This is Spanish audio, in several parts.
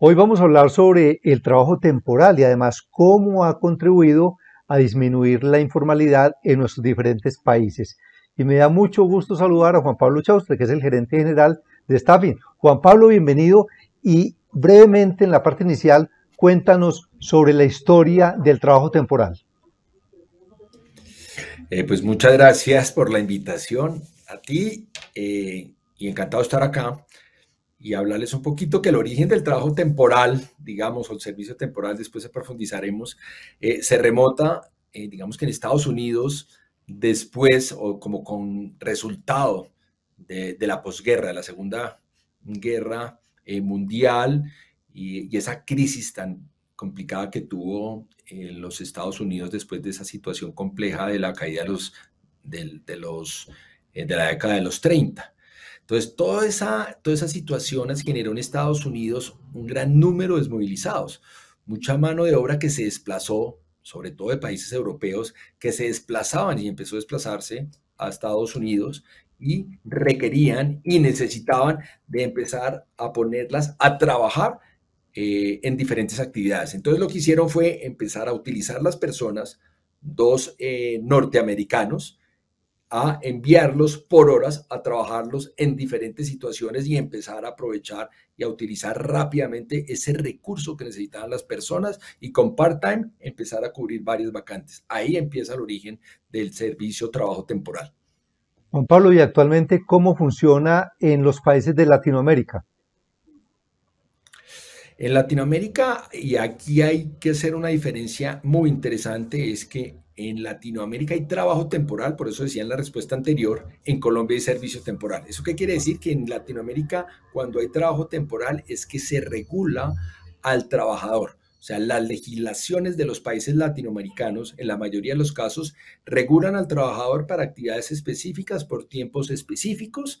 Hoy vamos a hablar sobre el trabajo temporal y además cómo ha contribuido a disminuir la informalidad en nuestros diferentes países. Y me da mucho gusto saludar a Juan Pablo Chaustre, que es el gerente general de Staffing. Juan Pablo, bienvenido y brevemente en la parte inicial, cuéntanos sobre la historia del trabajo temporal. Eh, pues muchas gracias por la invitación a ti eh, y encantado de estar acá y hablarles un poquito que el origen del trabajo temporal, digamos, o el servicio temporal, después se profundizaremos, eh, se remota, eh, digamos que en Estados Unidos, después o como con resultado de, la posguerra, de la Segunda Guerra eh, Mundial y, esa crisis tan complicada que tuvo en los Estados Unidos después de esa situación compleja de la caída de los, los, de la década de los 30. Entonces, toda esa, todas esas situaciones generó en Estados Unidos un gran número de desmovilizados, mucha mano de obra que se desplazó, sobre todo de países europeos, que se desplazaban y empezó a desplazarse a Estados Unidos y requerían y necesitaban de empezar a ponerlas a trabajar eh, en diferentes actividades. Entonces lo que hicieron fue empezar a utilizar las personas, dos eh, norteamericanos, a enviarlos por horas a trabajarlos en diferentes situaciones y empezar a aprovechar y a utilizar rápidamente ese recurso que necesitaban las personas y con part-time empezar a cubrir varias vacantes. Ahí empieza el origen del servicio trabajo temporal. Juan Pablo, ¿y actualmente cómo funciona en los países de Latinoamérica? En Latinoamérica, y aquí hay que hacer una diferencia muy interesante, es que en Latinoamérica hay trabajo temporal, por eso decía en la respuesta anterior, en Colombia hay servicio temporal. ¿Eso qué quiere decir? Que en Latinoamérica cuando hay trabajo temporal es que se regula al trabajador. O sea, las legislaciones de los países latinoamericanos, en la mayoría de los casos, regulan al trabajador para actividades específicas por tiempos específicos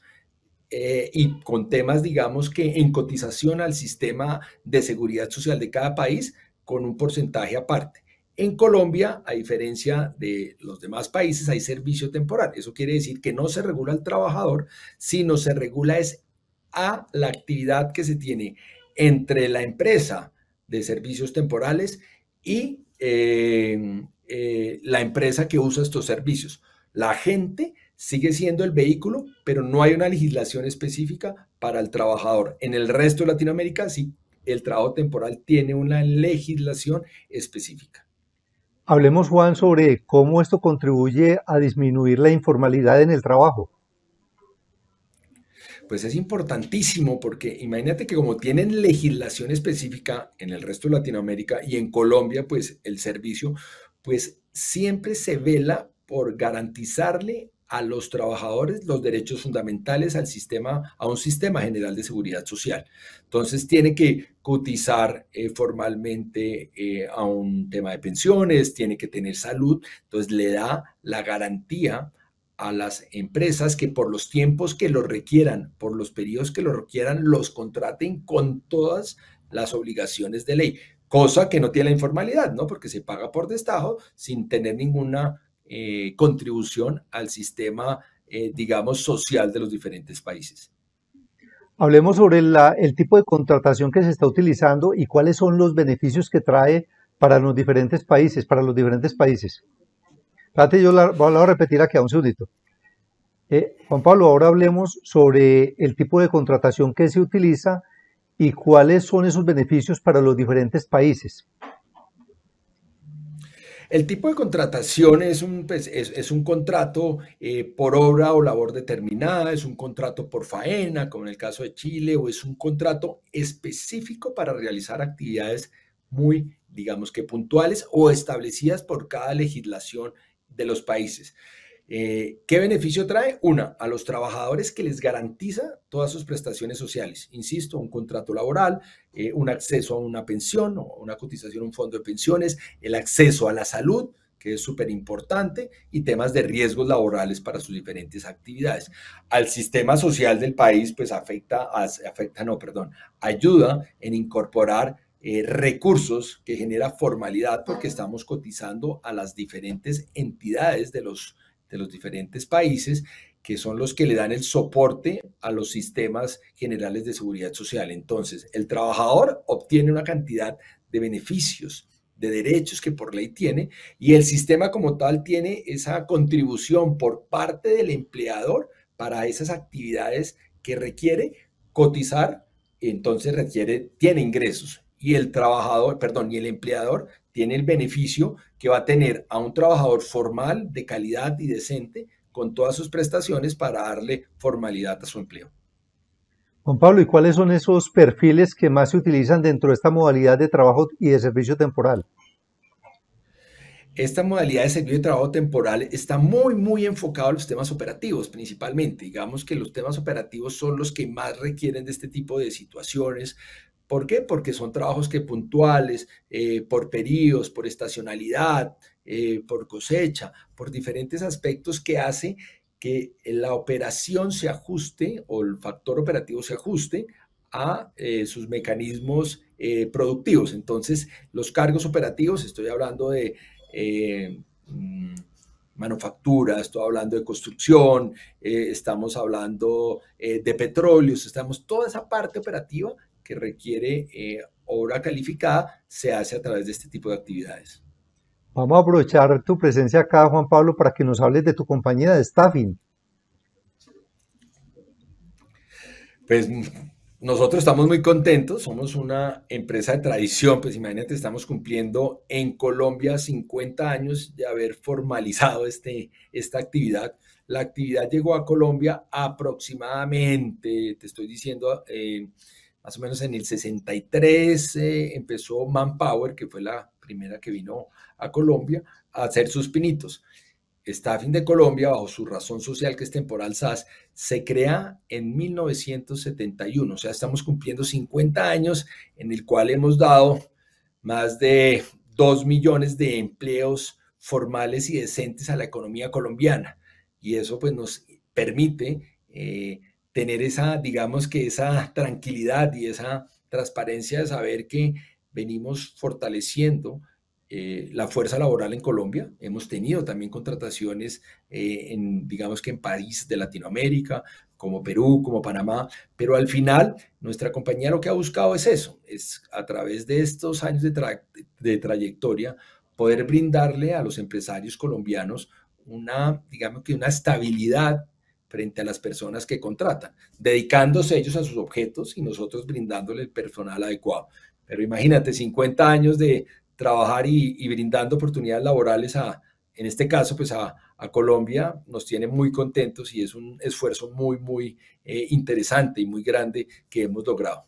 eh, y con temas, digamos, que en cotización al sistema de seguridad social de cada país con un porcentaje aparte. En Colombia, a diferencia de los demás países, hay servicio temporal. Eso quiere decir que no se regula al trabajador, sino se regula es a la actividad que se tiene entre la empresa de servicios temporales y eh, eh, la empresa que usa estos servicios. La gente sigue siendo el vehículo, pero no hay una legislación específica para el trabajador. En el resto de Latinoamérica sí, el trabajo temporal tiene una legislación específica. Hablemos, Juan, sobre cómo esto contribuye a disminuir la informalidad en el trabajo. Pues es importantísimo porque imagínate que como tienen legislación específica en el resto de Latinoamérica y en Colombia, pues el servicio, pues siempre se vela por garantizarle a los trabajadores los derechos fundamentales al sistema, a un sistema general de seguridad social. Entonces tiene que cotizar eh, formalmente eh, a un tema de pensiones, tiene que tener salud, entonces le da la garantía a las empresas que por los tiempos que lo requieran, por los periodos que lo requieran, los contraten con todas las obligaciones de ley, cosa que no tiene la informalidad, ¿no? Porque se paga por destajo sin tener ninguna eh, contribución al sistema, eh, digamos, social de los diferentes países. Hablemos sobre el tipo de contratación que se está utilizando y cuáles son los beneficios que trae para los diferentes países, para los diferentes países. Espérate, yo la, voy a repetir aquí a un segundito. Eh, Juan Pablo, ahora hablemos sobre el tipo de contratación que se utiliza y cuáles son esos beneficios para los diferentes países. El tipo de contratación es un, pues, es, un contrato eh, por obra o labor determinada, es un contrato por faena, como en el caso de Chile, o es un contrato específico para realizar actividades muy, digamos que puntuales o establecidas por cada legislación de los países. Eh, ¿Qué beneficio trae? Una, a los trabajadores que les garantiza todas sus prestaciones sociales. Insisto, un contrato laboral, eh, un acceso a una pensión o una cotización a un fondo de pensiones, el acceso a la salud, que es súper importante, y temas de riesgos laborales para sus diferentes actividades. Al sistema social del país, pues afecta, afecta no, perdón, ayuda en incorporar eh, recursos que genera formalidad porque estamos cotizando a las diferentes entidades de los de los diferentes países, que son los que le dan el soporte a los sistemas generales de seguridad social. Entonces, el trabajador obtiene una cantidad de beneficios, de derechos que por ley tiene, y el sistema como tal tiene esa contribución por parte del empleador para esas actividades que requiere cotizar, entonces requiere, tiene ingresos, y el trabajador, perdón, y el empleador tiene el beneficio que va a tener a un trabajador formal, de calidad y decente, con todas sus prestaciones para darle formalidad a su empleo. Juan Pablo, ¿y cuáles son esos perfiles que más se utilizan dentro de esta modalidad de trabajo y de servicio temporal? esta modalidad de servicio de trabajo temporal está muy, muy enfocado a los temas operativos principalmente. Digamos que los temas operativos son los que más requieren de este tipo de situaciones, ¿Por qué? Porque son trabajos que puntuales, eh, por periodos, por estacionalidad, eh, por cosecha, por diferentes aspectos que hace que la operación se ajuste o el factor operativo se ajuste a eh, sus mecanismos productivos. Entonces, los cargos operativos, estoy hablando de mm, manufactura, estoy hablando de construcción, estamos hablando de petróleos, estamos toda esa parte operativa que requiere eh, obra calificada se hace a través de este tipo de actividades. Vamos a aprovechar tu presencia acá, Juan Pablo, para que nos hables de tu compañía de staffing. Pues nosotros estamos muy contentos, somos una empresa de tradición, pues imagínate, estamos cumpliendo en Colombia 50 años de haber formalizado este, esta actividad. La actividad llegó a Colombia aproximadamente, te estoy diciendo, eh, más o menos en el 63 eh, empezó Manpower, que fue la primera que vino a Colombia, a hacer sus pinitos. Staffing de Colombia, bajo su razón social que es temporal SAS, se crea en 1971, o sea, estamos cumpliendo 50 años en el cual hemos dado más de 2 millones de empleos formales y decentes a la economía colombiana. Y eso pues nos permite eh, tener esa, digamos que esa tranquilidad y esa transparencia de saber que venimos fortaleciendo eh, la fuerza laboral en Colombia. Hemos tenido también contrataciones eh, en, digamos que en París de Latinoamérica, como Perú, como Panamá, pero al final nuestra compañía lo que ha buscado es eso, es a través de estos años de, de trayectoria poder brindarle a los empresarios colombianos una, digamos que una estabilidad frente a las personas que contratan, dedicándose ellos a sus objetos y nosotros brindándole el personal adecuado. Pero imagínate, 50 años de trabajar y, brindando oportunidades laborales a, en este caso, pues a, Colombia, nos tiene muy contentos y es un esfuerzo muy, muy eh, interesante y muy grande que hemos logrado.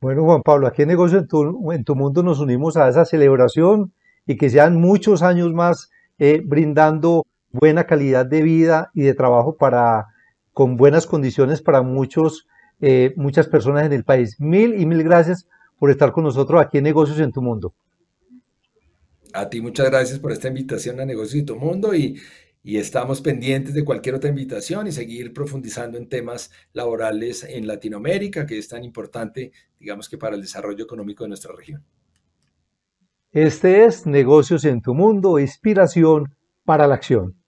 Bueno, Juan Pablo, aquí en Negocio en tu, en tu Mundo nos unimos a esa celebración y que sean muchos años más eh, brindando buena calidad de vida y de trabajo para, con buenas condiciones para muchos, eh, muchas personas en el país. Mil y mil gracias por estar con nosotros aquí en Negocios en tu Mundo. A ti muchas gracias por esta invitación a Negocios en tu Mundo y, y estamos pendientes de cualquier otra invitación y seguir profundizando en temas laborales en Latinoamérica, que es tan importante, digamos que para el desarrollo económico de nuestra región. Este es Negocios en tu Mundo, inspiración para la acción.